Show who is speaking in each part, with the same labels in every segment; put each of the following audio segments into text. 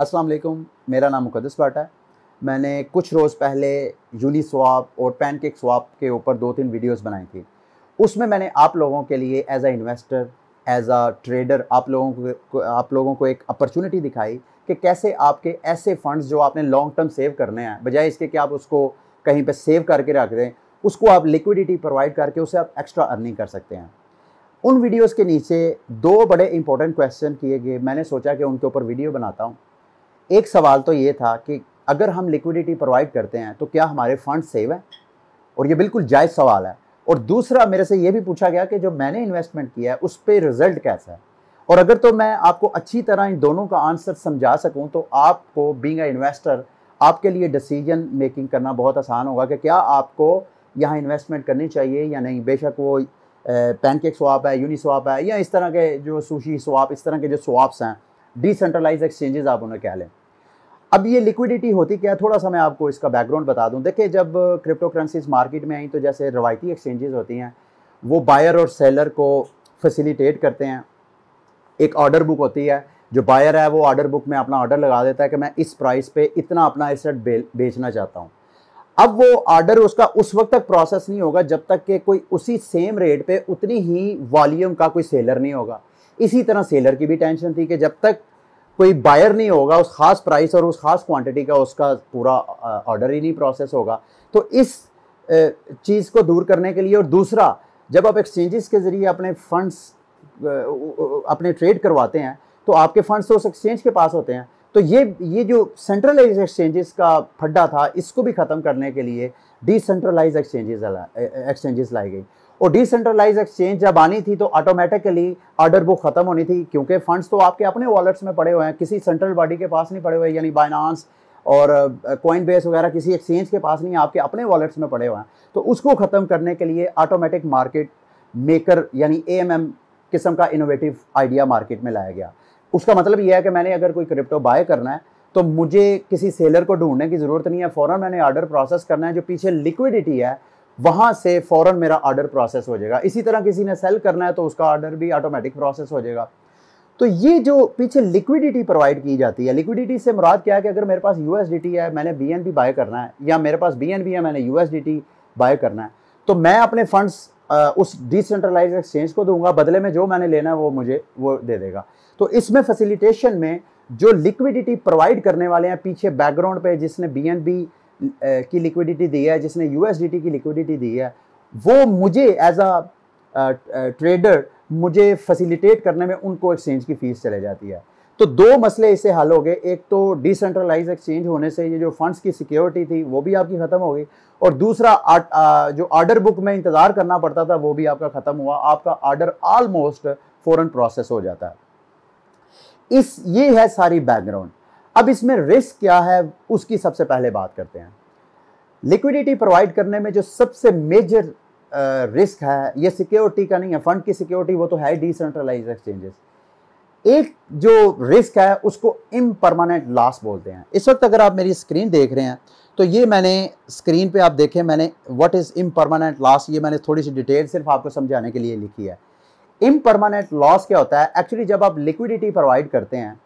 Speaker 1: अस्सलाम वालेकुम मेरा नाम मुकदस भाटा है मैंने कुछ रोज़ पहले यूनी स्वाप और पैनकेक स्वाप के ऊपर दो तीन वीडियोस बनाई थी उसमें मैंने आप लोगों के लिए as a investor as a trader आप लोगों को आप लोगों को एक अपॉर्चुनिटी दिखाई कि कैसे आपके ऐसे फंड्स जो आपने लॉन्ग टर्म सेव करने हैं बजाय इसके कि आप उसको कहीं पर सेव करके रख दें उसको आप लिक्विडिटी प्रोवाइड करके उसे आप एक्स्ट्रा अर्निंग कर सकते हैं उन वीडियोस के नीचे दो बड़े इंपॉर्टेंट क्वेश्चन किए गए मैंने सोचा कि उनके ऊपर वीडियो बनाता हूँ एक सवाल तो ये था कि अगर हम लिक्विडिटी प्रोवाइड करते हैं तो क्या हमारे फंड सेव हैं और ये बिल्कुल जायज़ सवाल है और दूसरा मेरे से ये भी पूछा गया कि जो मैंने इन्वेस्टमेंट किया है उस पर रिजल्ट कैसा है और अगर तो मैं आपको अच्छी तरह इन दोनों का आंसर समझा सकूँ तो आपको बींग इन्वेस्टर आपके लिए डिसीजन मेकिंग करना बहुत आसान होगा कि क्या आपको यहाँ इन्वेस्टमेंट करनी चाहिए या नहीं बेशक वो पैनकेक स्वाप है यूनी स्वाप है या इस तरह के जो सुशी स्वाप इस तरह के जो स्वाप्स हैं डिसेंट्रलाइज एक्सचेंजेस आप उन्हें कह लें अब ये लिक्विडिटी होती क्या थोड़ा सा मैं आपको इसका बैकग्राउंड बता दूं देखिए जब क्रिप्टो करेंसीज मार्केट में आई तो जैसे रवायती एक्सचेंजेस होती हैं वो बायर और सेलर को फैसिलिटेट करते हैं एक ऑर्डर बुक होती है जो बायर है वो ऑर्डर बुक में अपना ऑर्डर लगा देता है कि मैं इस प्राइस पे इतना अपना एसेट बेचना चाहता हूँ अब वो ऑर्डर उसका उस वक्त तक प्रोसेस नहीं होगा जब तक कि कोई उसी सेम रेट पे उतनी ही वॉल्यूम का कोई सेलर नहीं होगा इसी तरह सेलर की भी टेंशन थी कि जब तक कोई बायर नहीं होगा उस खास प्राइस और उस खास क्वांटिटी का उसका पूरा ऑर्डर ही नहीं प्रोसेस होगा तो इस चीज़ को दूर करने के लिए और दूसरा जब आप एक्सचेंजेस के ज़रिए अपने फंड्स अपने ट्रेड करवाते हैं तो आपके फंड्स तो उस एक्सचेंज के पास होते हैं तो ये ये जो सेंट्रलाइज एक्सचेंजेस का फड्डा था इसको भी ख़त्म करने के लिए डिसेंट्रलाइज एक्सचेंजेस एक्सचेंजेस लाई गई और डिसेंट्रलाइज एक्सचेंज जब आनी थी तो ऑटोमेटिकली ऑर्डर बुक खत्म होनी थी क्योंकि फंड्स तो आपके अपने वॉलेट्स में पड़े हुए हैं किसी सेंट्रल बॉडी के पास नहीं पड़े हुए यानी बाइनांस और कॉइन बेस वगैरह किसी एक्सचेंज के पास नहीं आपके अपने वॉलेट्स में पड़े हुए हैं तो उसको ख़त्म करने के लिए ऑटोमेटिक मार्केट मेकर यानी ए किस्म का इनोवेटिव आइडिया मार्केट में लाया गया उसका मतलब यह है कि मैंने अगर कोई क्रिप्टो बाय करना है तो मुझे किसी सेलर को ढूंढने की ज़रूरत नहीं है फ़ौरन मैंने ऑर्डर प्रोसेस करना है जो पीछे लिक्विडिटी है वहाँ से फ़ौरन मेरा ऑर्डर प्रोसेस हो जाएगा इसी तरह किसी ने सेल करना है तो उसका ऑर्डर भी ऑटोमेटिक प्रोसेस हो जाएगा तो ये जो पीछे लिक्विडिटी प्रोवाइड की जाती है लिक्विडिटी से मुराद क्या है कि अगर मेरे पास यू है मैंने बी एन बाय करना है या मेरे पास बी है मैंने यू बाय करना है तो मैं अपने फंड्स उस डिसेंट्रलाइज एक्सचेंज को दूंगा बदले में जो मैंने लेना है वो मुझे वो दे देगा तो इसमें फैसिलिटेशन में जो लिक्विडिटी प्रोवाइड करने वाले हैं पीछे बैकग्राउंड पे जिसने बी एन बी की लिक्विडिटी दी है जिसने यू की लिक्विडिटी दी है वो मुझे एज अ ट्रेडर मुझे फैसिलिटेट करने में उनको एक्सचेंज की फ़ीस चले जाती है तो दो मसले इससे हल हो गए एक तो डिसेंट्रलाइज एक्सचेंज होने से ये जो फंड्स की सिक्योरिटी थी वो भी आपकी ख़त्म हो गई और दूसरा आ, आ, जो आर्डर बुक में इंतज़ार करना पड़ता था वो भी आपका ख़त्म हुआ आपका आर्डर ऑलमोस्ट फ़ौरन प्रोसेस हो जाता है इस ये है सारी बैकग्राउंड अब इसमें रिस्क क्या है उसकी सबसे पहले बात करते हैं लिक्विडिटी प्रोवाइड करने में जो सबसे मेजर रिस्क है ये सिक्योरिटी का नहीं है फंड की सिक्योरिटी वो तो है डिसेंट्रलाइज एक्सचेंजेस एक जो रिस्क है उसको इम्परमानेंट लॉस बोलते हैं इस वक्त अगर आप मेरी स्क्रीन देख रहे हैं तो ये मैंने स्क्रीन पे आप देखें मैंने व्हाट इज़ इम्परमानेंट लॉस ये मैंने थोड़ी सी डिटेल सिर्फ आपको समझाने के लिए लिखी है इम्परमानेंट लॉस क्या होता है एक्चुअली जब आप लिक्विडिटी प्रोवाइड करते हैं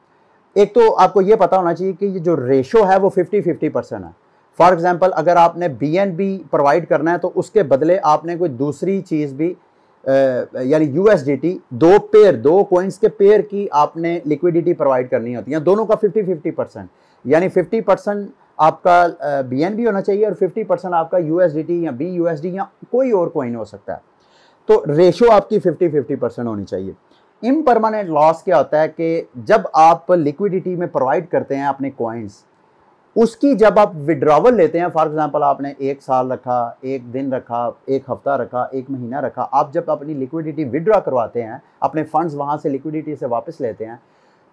Speaker 1: एक तो आपको ये पता होना चाहिए कि ये जो रेशो है वो फिफ्टी फिफ्टी परसेंट है फॉर एग्ज़ाम्पल अगर आपने बी एन बी प्रोवाइड करना है तो उसके बदले आपने कोई दूसरी चीज़ भी यानी यू एस डी टी दो पेयर दो कोइंस के पेयर की आपने लिक्विडिटी प्रोवाइड करनी होती है दोनों का फिफ्टी फिफ्टी परसेंट यानी फिफ्टी परसेंट आपका बी एन बी होना चाहिए और फिफ्टी परसेंट आपका यू एस डी टी या बी यू एस डी या कोई और कोइन हो सकता है तो रेशो आपकी फिफ्टी फिफ्टी परसेंट होनी चाहिए इम्परमानेंट लॉस क्या होता है कि जब आप लिक्विडिटी में प्रोवाइड करते हैं अपने कॉइन्स उसकी जब आप विड्रावल लेते हैं फॉर एग्जांपल आपने एक साल रखा एक दिन रखा एक हफ्ता रखा एक महीना रखा आप जब अपनी लिक्विडिटी विड्रा करवाते हैं अपने फंड्स वहां से लिक्विडिटी से वापस लेते हैं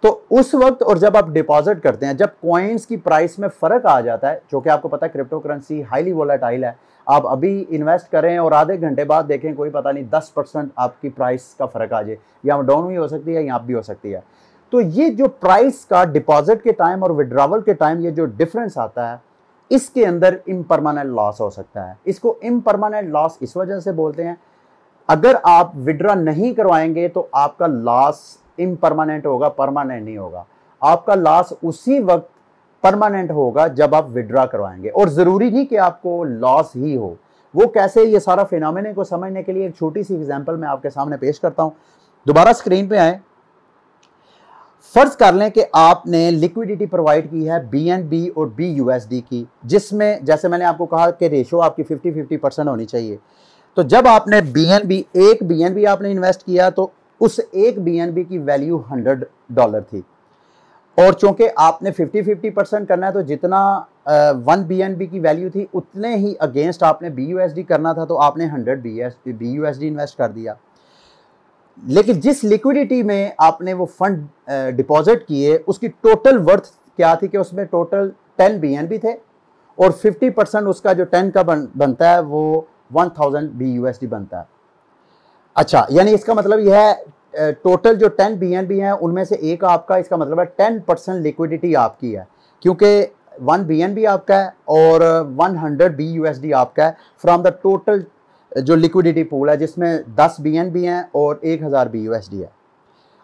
Speaker 1: तो उस वक्त और जब आप डिपॉजिट करते हैं जब कॉइन्स की प्राइस में फ़र्क आ जाता है जो कि आपको पता है क्रिप्टो करेंसी हाईली वोलाटाइल है आप अभी इन्वेस्ट करें और आधे घंटे बाद देखें कोई पता नहीं दस परसेंट आपकी प्राइस का फ़र्क आ जाए या डाउन भी हो सकती है या आप भी हो सकती है तो ये जो प्राइस का डिपॉजिट के टाइम और विड्रावल के टाइम ये जो डिफरेंस आता है इसके अंदर इम्परमानेंट लॉस हो सकता है इसको इम्परमानेंट लॉस इस वजह से बोलते हैं अगर आप विड्रा नहीं करवाएंगे तो आपका लॉस इम्परमानेंट होगा परमानेंट नहीं होगा आपका लॉस उसी वक्त परमानेंट होगा जब आप विड्रा करवाएंगे और ज़रूरी नहीं कि आपको लॉस ही हो वो कैसे ये सारा फिनमिने को समझने के लिए एक छोटी सी एग्जाम्पल मैं आपके सामने पेश करता हूँ दोबारा स्क्रीन पे आए फर्ज कर लें कि आपने लिक्विडिटी प्रोवाइड की है बी और बी यूएसडी की जिसमें जैसे मैंने आपको कहा कि रेशो आपकी 50 50 परसेंट होनी चाहिए तो जब आपने बी एन बी एक बी एन बी आपने इन्वेस्ट किया तो उस एक बी की वैल्यू हंड्रेड डॉलर थी और चूंकि आपने 50 50 परसेंट करना है तो जितना वन बीएनबी की वैल्यू थी उतने ही अगेंस्ट आपने बी करना था तो आपने हंड्रेड बी बी इन्वेस्ट कर दिया लेकिन जिस लिक्विडिटी में आपने वो फंड डिपॉजिट किए उसकी टोटल वर्थ क्या थी कि उसमें टोटल टेन बी थे और फिफ्टी परसेंट उसका जो टेन का बन, बनता है वो वन थाउजेंड बी बनता है अच्छा यानी इसका मतलब यह है टोटल जो टेन बी एन बी हैं उनमें से एक आपका इसका मतलब है टेन परसेंट लिक्विडिटी आपकी है क्योंकि वन बी एन बी आपका है और one hundred B U S D आपका है फ्राम द टोटल जो लिक्विडिटी पूल है जिसमें दस बी एन बी हैं और एक हज़ार बी यू एस डी है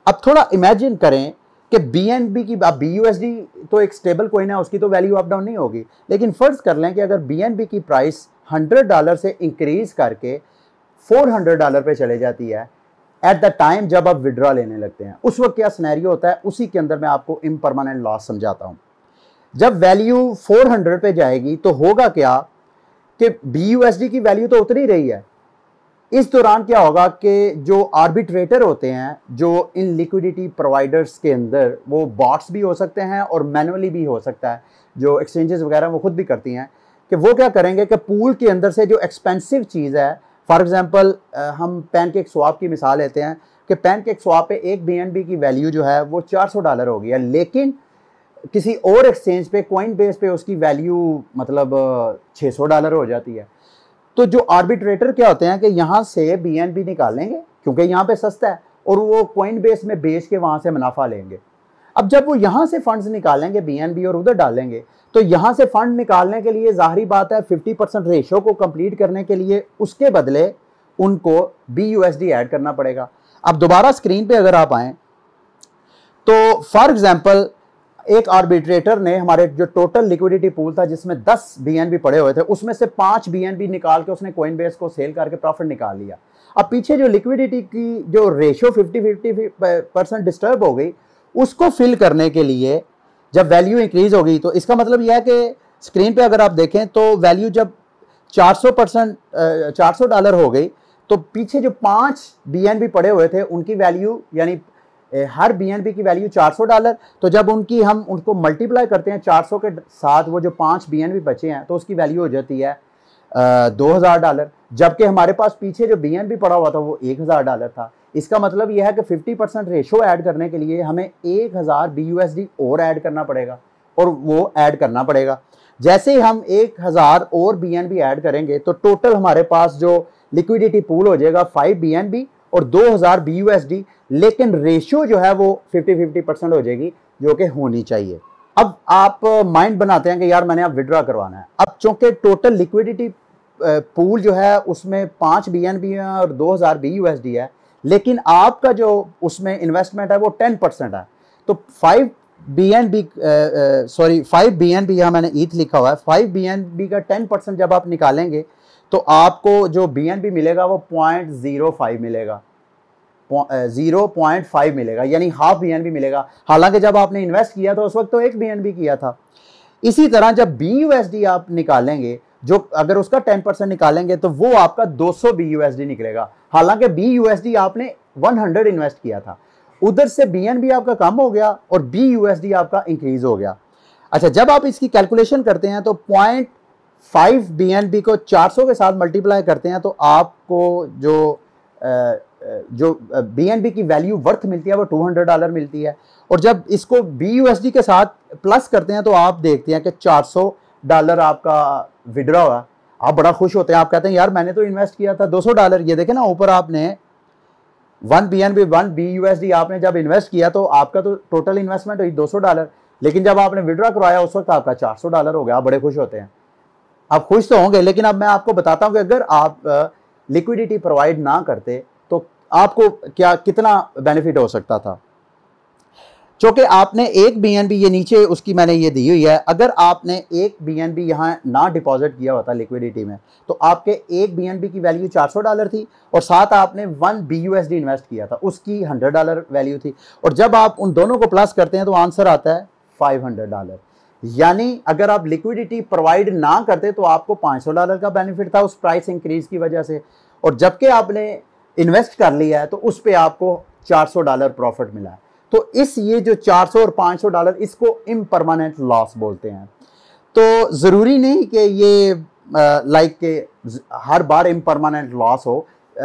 Speaker 1: अब थोड़ा इमेजिन करें कि बी एन बी की बी यू एस डी तो एक स्टेबल कोइन है उसकी तो वैल्यू अप डाउन नहीं होगी लेकिन फ़र्ज़ कर लें कि अगर बी एन बी की प्राइस हंड्रेड डॉलर से इंक्रीज़ करके फोर हंड्रेड डॉलर पे चले जाती है एट द टाइम जब आप विड्रॉ लेने लगते हैं उस वक्त क्या स्नैरियो होता है उसी के अंदर मैं आपको इम परमानेंट लॉस समझाता हूँ जब वैल्यू 400 पे जाएगी तो होगा क्या कि बी की वैल्यू तो उतनी रही है इस दौरान क्या होगा कि जो आर्बिट्रेटर होते हैं जो इन लिक्विडिटी प्रोवाइडर्स के अंदर वो बॉट्स भी हो सकते हैं और मैनुअली भी हो सकता है जो एक्सचेंजेस वगैरह वो खुद भी करती हैं कि वो क्या करेंगे कि पूल के अंदर से जो एक्सपेंसिव चीज़ है फॉर एग्ज़ाम्पल uh, हम पैनकेक केक स्वाप की मिसाल लेते हैं कि पैनकेक केक स्वाप पे एक बी की वैल्यू जो है वो 400 डॉलर हो गया लेकिन किसी और एक्सचेंज पे कॉइन बेस पे उसकी वैल्यू मतलब 600 uh, डॉलर हो जाती है तो जो आर्बिट्रेटर क्या होते हैं कि यहाँ से बी एन बी निकालेंगे क्योंकि यहाँ पे सस्ता है और वो कॉइन बेस में बेच के वहाँ से मुनाफा लेंगे अब जब वो यहाँ से फंड्स निकालेंगे बी एन बी और उधर डालेंगे तो यहां से फंड निकालने के लिए जाहरी बात है 50 परसेंट रेशो को कंप्लीट करने के लिए उसके बदले उनको बी यू एड करना पड़ेगा अब दोबारा स्क्रीन पे अगर आप आए तो फॉर एग्जाम्पल एक आर्बिट्रेटर ने हमारे जो टोटल लिक्विडिटी पूल था जिसमें 10 बीएनबी पड़े हुए थे उसमें से पाँच बीएनबी निकाल के उसने कोइन बेस को सेल करके प्रॉफिट निकाल लिया अब पीछे जो लिक्विडिटी की जो रेशो 50 50 परसेंट डिस्टर्ब हो गई उसको फिल करने के लिए जब वैल्यू इंक्रीज होगी तो इसका मतलब यह है कि स्क्रीन पे अगर आप देखें तो वैल्यू जब 400 परसेंट चार डॉलर हो गई तो पीछे जो पांच बी पड़े हुए थे उनकी वैल्यू यानी हर बी की वैल्यू 400 डॉलर तो जब उनकी हम उनको मल्टीप्लाई करते हैं 400 के साथ वो जो पांच बी बचे हैं तो उसकी वैल्यू हो जाती है दो हज़ार डॉलर जबकि हमारे पास पीछे जो बी पड़ा हुआ था वो एक हज़ार डॉलर था इसका मतलब यह है कि 50 परसेंट रेशो ऐड करने के लिए हमें एक हज़ार बी यू एस डी और ऐड करना पड़ेगा और वो ऐड करना पड़ेगा जैसे ही हम एक हज़ार और बी एन बी ऐड करेंगे तो टोटल हमारे पास जो लिक्विडिटी पूल हो जाएगा फाइव बी एन बी और दो हज़ार बी यू एस डी लेकिन रेशो जो है वो फिफ्टी फिफ्टी परसेंट हो जाएगी जो कि होनी चाहिए अब आप माइंड बनाते हैं कि यार मैंने अब विड्रा करवाना है अब चूंकि टोटल लिक्विडिटी पूल जो है उसमें पाँच बी एन बी है और दो हज़ार बी है लेकिन आपका जो उसमें इन्वेस्टमेंट है वो टेन परसेंट है तो five B N B sorry five B N B यहाँ मैंने ईथ e लिखा हुआ है फाइव बी एन बी का टेन परसेंट जब आप निकालेंगे तो आपको जो बी एन बी मिलेगा वो पॉइंट ज़ीरो फाइव मिलेगा ज़ीरो पॉइंट फाइव मिलेगा यानी हाफ बी एन बी मिलेगा हालांकि जब आपने इन्वेस्ट किया था उस वक्त तो एक बी एन बी किया था इसी तरह जब बी यू एस डी आप निकालेंगे जो अगर उसका टेन परसेंट निकालेंगे तो वो आपका दो सौ बी यूएसडी निकलेगा हालांकि बी यूएसडी आपने वन हंड्रेड इन्वेस्ट किया था उधर से बी एन बी आपका कम हो गया और बी यूएसडी आपका इंक्रीज हो गया अच्छा जब आप इसकी कैलकुलेशन करते हैं तो point five B N B को चार सौ के साथ मल्टीप्लाई करते हैं तो आपको जो जो बी एन बी की वैल्यू वर्थ मिलती है वो टू हंड्रेड डॉलर मिलती है और जब इसको बी यू एस डी के साथ प्लस करते हैं तो आप देखते हैं कि चार सौ डॉलर आपका विड्रा हुआ आप बड़ा खुश होते हैं आप कहते हैं यार मैंने तो इन्वेस्ट किया था 200 डॉलर ये देखे ना ऊपर आपने one B N B one B USD आपने जब इन्वेस्ट किया तो आपका तो टोटल इन्वेस्टमेंट हुई 200 डॉलर लेकिन जब आपने विड्रा करवाया उस वक्त आपका 400 डॉलर हो गया आप बड़े खुश होते हैं आप खुश तो होंगे लेकिन अब मैं आपको बताता हूँ कि अगर आप लिक्विडिटी प्रोवाइड ना करते तो आपको क्या कितना बेनिफिट हो सकता था चूँकि आपने एक बी ये नीचे उसकी मैंने ये दी हुई है अगर आपने एक बी एन बी यहाँ ना डिपॉजिट किया होता लिक्विडिटी में तो आपके एक बी एन बी की वैल्यू 400 डॉलर थी और साथ आपने one B U S D invest किया था उसकी 100 डॉलर वैल्यू थी और जब आप उन दोनों को प्लस करते हैं तो आंसर आता है 500 डॉलर यानी अगर आप लिक्विडिटी प्रोवाइड ना करते तो आपको सौ डॉलर का बेनिफिट था उस प्राइस इंक्रीज की वजह से और जबकि आपने इन्वेस्ट कर लिया है तो उस पर आपको सौ डॉलर प्रॉफिट मिला है तो इस ये जो 400 और 500 डॉलर इसको इम्परमानेंट लॉस बोलते हैं तो ज़रूरी नहीं कि ये लाइक के हर बार इम्परमानेंट लॉस हो आ,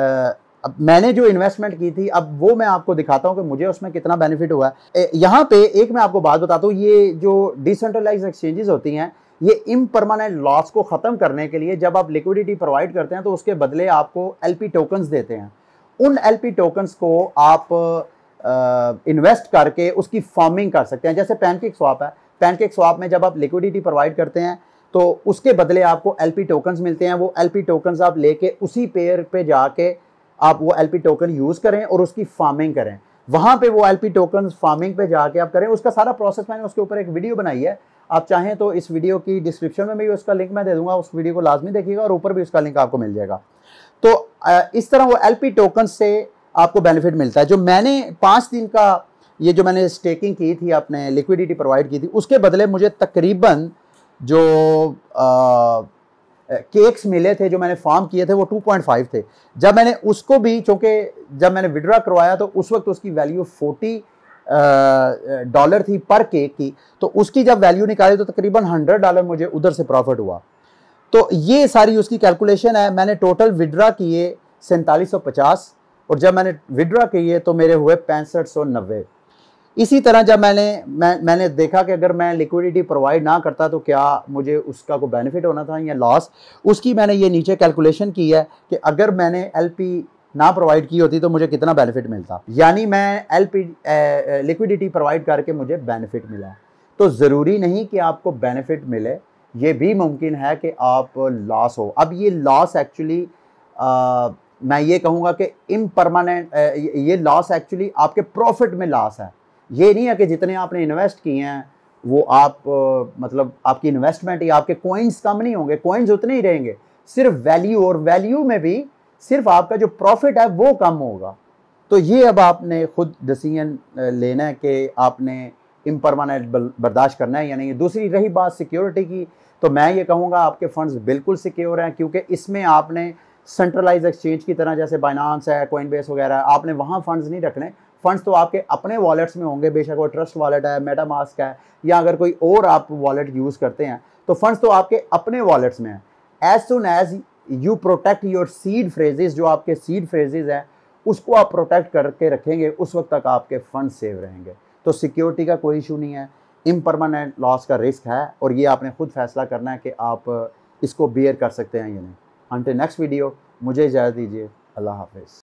Speaker 1: अब मैंने जो इन्वेस्टमेंट की थी अब वो मैं आपको दिखाता हूँ कि मुझे उसमें कितना बेनिफिट हुआ है यहाँ पे एक मैं आपको बात बताता हूँ ये जो डिसेंट्रलाइज एक्सचेंजेस होती हैं ये इम परमानेंट लॉस को ख़त्म करने के लिए जब आप लिक्विडिटी प्रोवाइड करते हैं तो उसके बदले आपको एल टोकन्स देते हैं उन एल टोकन्स को आप इन्वेस्ट करके उसकी फार्मिंग कर सकते हैं जैसे पैनकेक स्वाप है पैनकेक स्वाप में जब आप लिक्विडिटी प्रोवाइड करते हैं तो उसके बदले आपको एल पी टोकन्स मिलते हैं वो एल पी टोकन्स आप लेके उसी पेयर पे जाके आप वो एल पी टोकन यूज़ करें और उसकी फार्मिंग करें वहाँ पे वो एल पी टोकन फार्मिंग पे जाके आप करें उसका सारा प्रोसेस मैंने उसके ऊपर एक वीडियो बनाई है आप चाहें तो इस वीडियो की डिस्क्रिप्शन में भी उसका लिंक मैं दे दूंगा उस वीडियो को लाजमी देखिएगा और ऊपर भी उसका लिंक आपको मिल जाएगा तो इस तरह वो एल पी टोकन से आपको बेनिफिट मिलता है जो मैंने पाँच दिन का ये जो मैंने स्टेकिंग की थी आपने लिक्विडिटी प्रोवाइड की थी उसके बदले मुझे तकरीबन जो आ, केक्स मिले थे जो मैंने फार्म किए थे वो 2.5 थे जब मैंने उसको भी चूँकि जब मैंने विड्रा करवाया तो उस वक्त उसकी वैल्यू 40 डॉलर थी पर केक की तो उसकी जब वैल्यू निकाली तो तकरीबन 100 डॉलर मुझे उधर से प्रॉफिट हुआ तो ये सारी उसकी कैलकुलेशन है मैंने टोटल विड्रा किए सैंतालीस सौ पचास और जब मैंने विड्रा किए तो मेरे हुए पैंसठ सौ नब्बे इसी तरह जब मैंने मैं मैंने देखा कि अगर मैं लिक्विडिटी प्रोवाइड ना करता तो क्या मुझे उसका कोई बेनिफिट होना था या लॉस उसकी मैंने ये नीचे कैलकुलेशन की है कि अगर मैंने एलपी ना प्रोवाइड की होती तो मुझे कितना बेनिफिट मिलता यानी मैं एल पी लिक्विडिटी प्रोवाइड करके मुझे बेनिफिट मिला तो ज़रूरी नहीं कि आपको बेनिफिट मिले ये भी मुमकिन है कि आप लॉस हो अब ये लॉस एक्चुअली मैं ये कहूँगा कि इम परमानेंट ये लॉस एक्चुअली आपके प्रॉफिट में लॉस है ये नहीं है कि जितने आपने इन्वेस्ट किए हैं वो आप मतलब आपकी इन्वेस्टमेंट या आपके कोइंस कम नहीं होंगे कोइंस उतने ही रहेंगे सिर्फ वैल्यू और वैल्यू में भी सिर्फ आपका जो प्रॉफिट है वो कम होगा तो ये अब आपने खुद डिसीजन लेना है कि आपने इम्परमानेंट बर्दाश्त करना है या नहीं दूसरी रही बात सिक्योरिटी की तो मैं ये कहूँगा आपके फंड्स बिल्कुल सिक्योर हैं क्योंकि इसमें आपने सेंट्रलाइज एक्सचेंज की तरह जैसे बाइनांस है कोइनबेस वगैरह आपने वहाँ फंड्स नहीं रखने फंड्स तो आपके अपने वॉलेट्स में होंगे बेशक वो ट्रस्ट वॉलेट है मेटामास्क है या अगर कोई और आप वॉलेट यूज़ करते हैं तो फंड्स तो आपके अपने वॉलेट्स में है as soon as you protect your seed phrases जो आपके सीड फ्रेजेज हैं उसको आप प्रोटेक्ट करके रखेंगे उस वक्त तक आपके फंड सेव रहेंगे तो सिक्योरिटी का कोई इशू नहीं है इम्परमानेंट लॉस का रिस्क है और ये आपने खुद फैसला करना है कि आप इसको बियर कर सकते हैं या नहीं अंटिल नेक्स्ट वीडियो मुझे इजाज़त दीजिए अल्लाह हाफिज़